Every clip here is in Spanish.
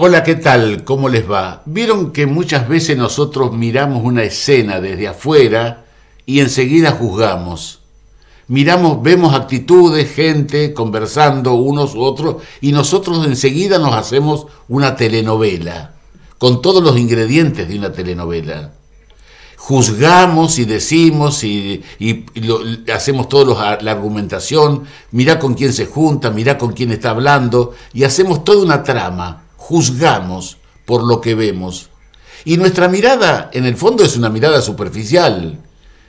Hola, ¿qué tal? ¿Cómo les va? Vieron que muchas veces nosotros miramos una escena desde afuera y enseguida juzgamos. Miramos, vemos actitudes, gente conversando unos u otros y nosotros enseguida nos hacemos una telenovela, con todos los ingredientes de una telenovela. Juzgamos y decimos y, hacemos toda la argumentación, Mira con quién se junta, mira con quién está hablando y hacemos toda una trama juzgamos por lo que vemos. Y nuestra mirada, en el fondo, es una mirada superficial.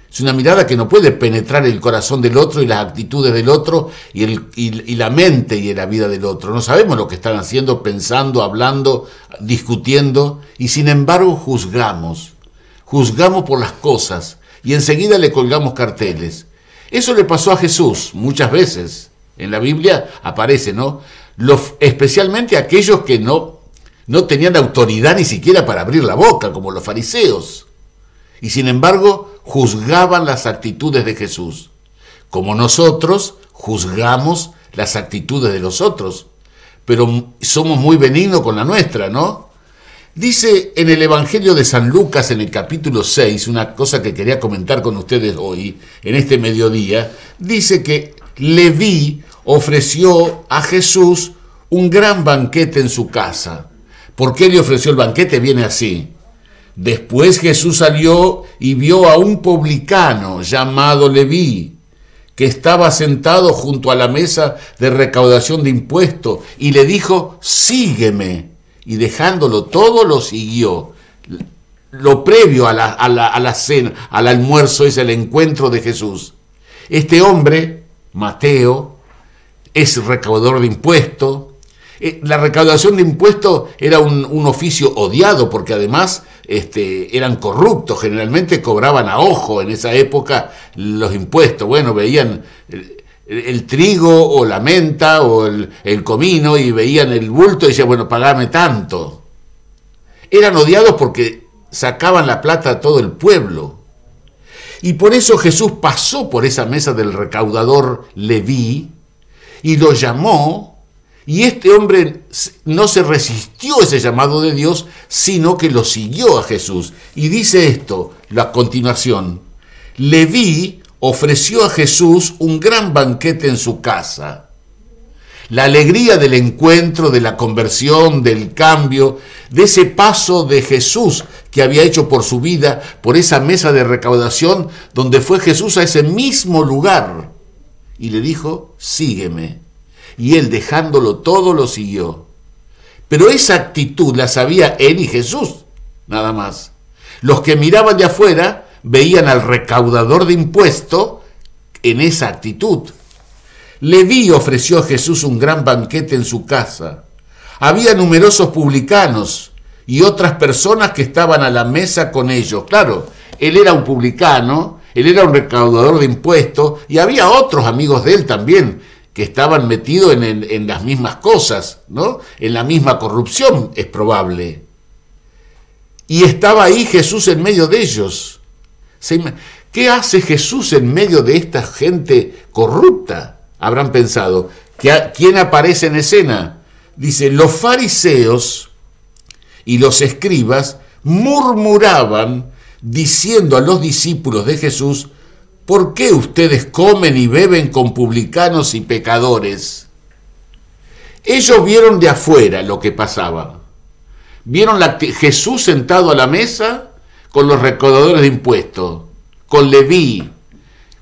Es una mirada que no puede penetrar el corazón del otro y las actitudes del otro y, el, la mente y la vida del otro. No sabemos lo que están haciendo, pensando, hablando, discutiendo y sin embargo juzgamos. Juzgamos por las cosas y enseguida le colgamos carteles. Eso le pasó a Jesús muchas veces. En la Biblia aparece, ¿no? especialmente aquellos que no, no tenían autoridad ni siquiera para abrir la boca, como los fariseos. Y sin embargo, juzgaban las actitudes de Jesús, como nosotros juzgamos las actitudes de los otros, pero somos muy benignos con la nuestra, ¿no? Dice en el Evangelio de San Lucas en el capítulo 6, una cosa que quería comentar con ustedes hoy, en este mediodía, dice que Leví ofreció a Jesús un gran banquete en su casa. ¿Por qué le ofreció el banquete? Viene así. Después Jesús salió y vio a un publicano llamado Leví, que estaba sentado junto a la mesa de recaudación de impuestos, y le dijo, sígueme. Y dejándolo todo, lo siguió. Lo previo a la, cena, al almuerzo, es el encuentro de Jesús. Este hombre, Mateo, es recaudador de impuestos. Eh, la recaudación de impuestos era un, oficio odiado porque además este, eran corruptos, generalmente cobraban a ojo en esa época los impuestos. Bueno, veían el, trigo o la menta o el, el, comino y veían el bulto y decían, bueno, pagame tanto. Eran odiados porque sacaban la plata a todo el pueblo. Y por eso Jesús pasó por esa mesa del recaudador Leví, y lo llamó, y este hombre no se resistió a ese llamado de Dios, sino que lo siguió a Jesús. Y dice esto, la continuación, Leví ofreció a Jesús un gran banquete en su casa. La alegría del encuentro, de la conversión, del cambio, de ese paso de Jesús que había hecho por su vida, por esa mesa de recaudación, donde fue Jesús a ese mismo lugar y le dijo, sígueme. Y él dejándolo todo lo siguió. Pero esa actitud la sabía él y Jesús, nada más. Los que miraban de afuera veían al recaudador de impuestos en esa actitud. Leví ofreció a Jesús un gran banquete en su casa. Había numerosos publicanos y otras personas que estaban a la mesa con ellos. Claro, él era un publicano él era un recaudador de impuestos y había otros amigos de él también que estaban metidos en, las mismas cosas, ¿no? En la misma corrupción, es probable. Y estaba ahí Jesús en medio de ellos. ¿Qué hace Jesús en medio de esta gente corrupta? Habrán pensado. ¿Quién aparece en escena? Dice, los fariseos y los escribas murmuraban diciendo a los discípulos de Jesús, ¿por qué ustedes comen y beben con publicanos y pecadores? Ellos vieron de afuera lo que pasaba. Vieron a Jesús sentado a la mesa con los recaudadores de impuestos, con Leví,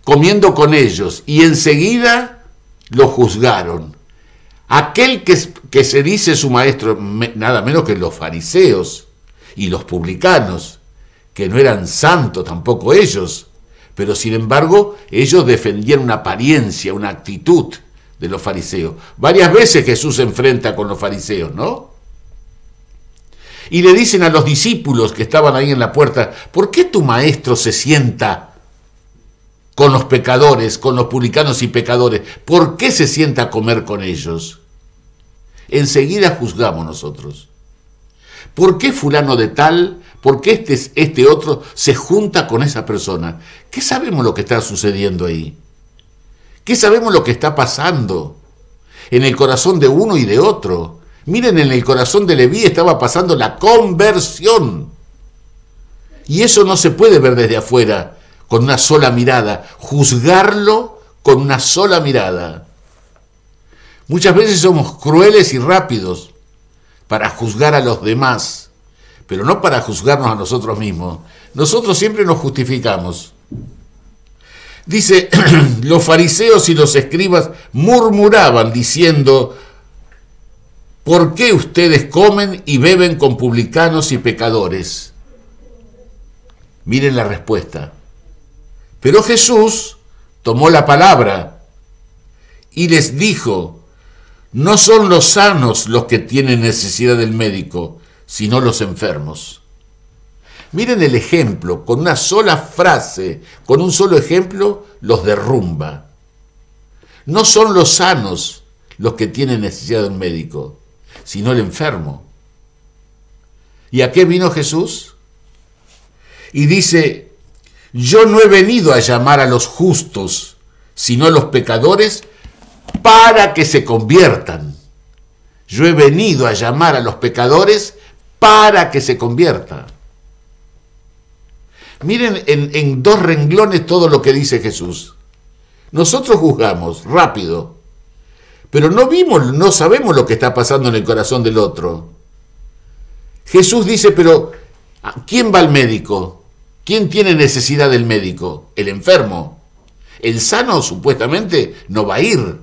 comiendo con ellos, y enseguida lo juzgaron. Aquel que, que se dice su maestro, nada menos que los fariseos y los publicanos, que no eran santos tampoco ellos, pero sin embargo ellos defendían una apariencia, una actitud de los fariseos. Varias veces Jesús se enfrenta con los fariseos, ¿no? Y le dicen a los discípulos que estaban ahí en la puerta, ¿por qué tu maestro se sienta con los pecadores, con los publicanos y pecadores? ¿Por qué se sienta a comer con ellos? Enseguida juzgamos nosotros. ¿Por qué fulano de tal porque este, este otro se junta con esa persona. ¿Qué sabemos lo que está sucediendo ahí? ¿Qué sabemos lo que está pasando en el corazón de uno y de otro? Miren, en el corazón de Leví estaba pasando la conversión. Y eso no se puede ver desde afuera, con una sola mirada, juzgarlo con una sola mirada. Muchas veces somos crueles y rápidos para juzgar a los demás pero no para juzgarnos a nosotros mismos. Nosotros siempre nos justificamos. Dice, los fariseos y los escribas murmuraban diciendo, ¿por qué ustedes comen y beben con publicanos y pecadores? Miren la respuesta. Pero Jesús tomó la palabra y les dijo, no son los sanos los que tienen necesidad del médico, sino los enfermos. Miren el ejemplo, con una sola frase, con un solo ejemplo, los derrumba. No son los sanos los que tienen necesidad de un médico, sino el enfermo. ¿Y a qué vino Jesús? Y dice, yo no he venido a llamar a los justos, sino a los pecadores, para que se conviertan. Yo he venido a llamar a los pecadores para que se convierta. Miren en, dos renglones todo lo que dice Jesús. Nosotros juzgamos rápido, pero no vimos, no sabemos lo que está pasando en el corazón del otro. Jesús dice, pero ¿quién va al médico? ¿Quién tiene necesidad del médico? El enfermo. El sano supuestamente no va a ir.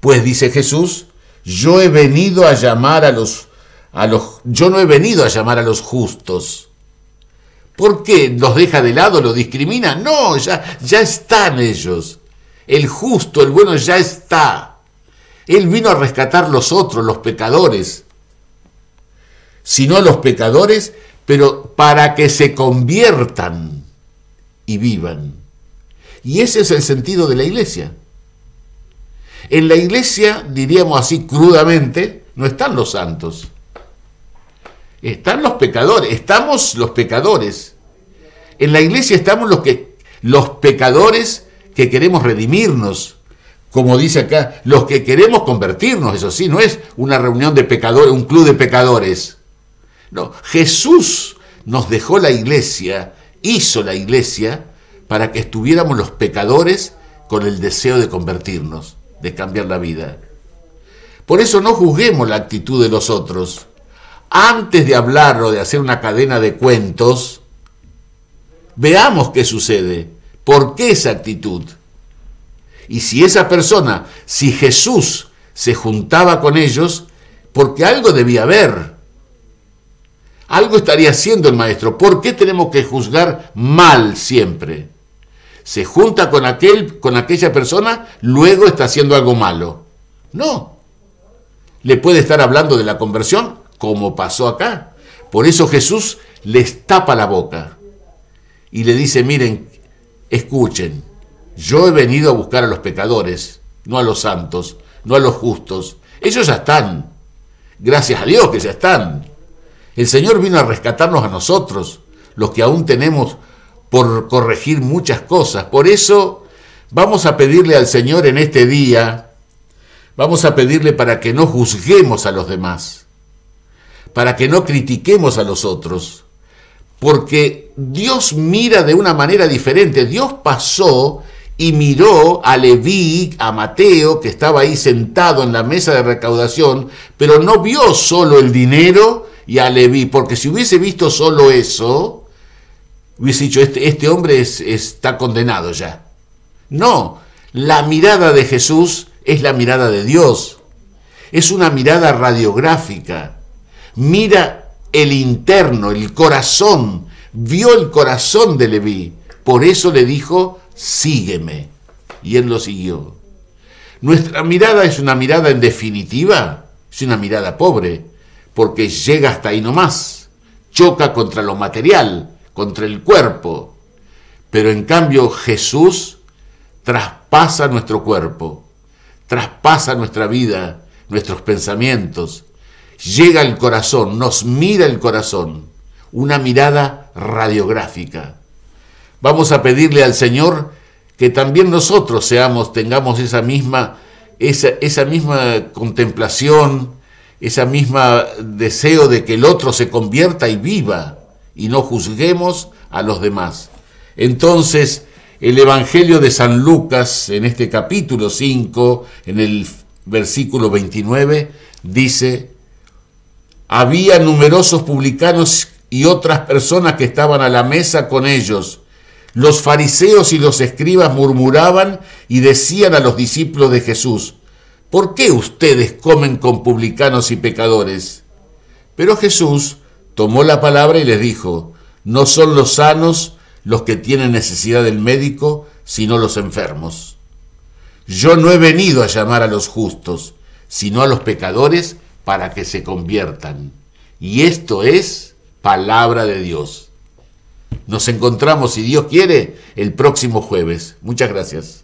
Pues dice Jesús, yo he venido a llamar a los yo no he venido a llamar a los justos. ¿Por qué? ¿Los deja de lado? ¿Los discrimina? No, ya, ya están ellos. El justo, el bueno, ya está. Él vino a rescatar los otros, los pecadores. sino no los pecadores, pero para que se conviertan y vivan. Y ese es el sentido de la iglesia. En la iglesia, diríamos así crudamente, no están los santos. Están los pecadores, estamos los pecadores. En la iglesia estamos los, que, los pecadores que queremos redimirnos, como dice acá, los que queremos convertirnos, eso sí, no es una reunión de pecadores, un club de pecadores. No, Jesús nos dejó la iglesia, hizo la iglesia, para que estuviéramos los pecadores con el deseo de convertirnos, de cambiar la vida. Por eso no juzguemos la actitud de los otros, antes de hablar o de hacer una cadena de cuentos, veamos qué sucede, por qué esa actitud. Y si esa persona, si Jesús se juntaba con ellos, porque algo debía haber. Algo estaría haciendo el maestro. ¿Por qué tenemos que juzgar mal siempre? Se junta con aquel con aquella persona, luego está haciendo algo malo. No. Le puede estar hablando de la conversión como pasó acá. Por eso Jesús les tapa la boca y le dice, miren, escuchen, yo he venido a buscar a los pecadores, no a los santos, no a los justos. Ellos ya están. Gracias a Dios que ya están. El Señor vino a rescatarnos a nosotros, los que aún tenemos por corregir muchas cosas. Por eso vamos a pedirle al Señor en este día, vamos a pedirle para que no juzguemos a los demás, para que no critiquemos a los otros, porque Dios mira de una manera diferente. Dios pasó y miró a Leví, a Mateo, que estaba ahí sentado en la mesa de recaudación, pero no vio solo el dinero y a Leví, porque si hubiese visto solo eso, hubiese dicho, este, este hombre está condenado ya. No, la mirada de Jesús es la mirada de Dios. Es una mirada radiográfica mira el interno, el corazón, vio el corazón de Leví. Por eso le dijo, sígueme. Y él lo siguió. Nuestra mirada es una mirada en definitiva, es una mirada pobre, porque llega hasta ahí nomás, choca contra lo material, contra el cuerpo. Pero en cambio Jesús traspasa nuestro cuerpo, traspasa nuestra vida, nuestros pensamientos, llega al corazón, nos mira el corazón, una mirada radiográfica. Vamos a pedirle al Señor que también nosotros seamos, tengamos esa misma, esa, esa misma contemplación, esa misma deseo de que el otro se convierta y viva y no juzguemos a los demás. Entonces, el Evangelio de San Lucas, en este capítulo 5, en el versículo 29, dice había numerosos publicanos y otras personas que estaban a la mesa con ellos. Los fariseos y los escribas murmuraban y decían a los discípulos de Jesús, ¿por qué ustedes comen con publicanos y pecadores? Pero Jesús tomó la palabra y les dijo, no son los sanos los que tienen necesidad del médico, sino los enfermos. Yo no he venido a llamar a los justos, sino a los pecadores para que se conviertan. Y esto es palabra de Dios. Nos encontramos, si Dios quiere, el próximo jueves. Muchas gracias.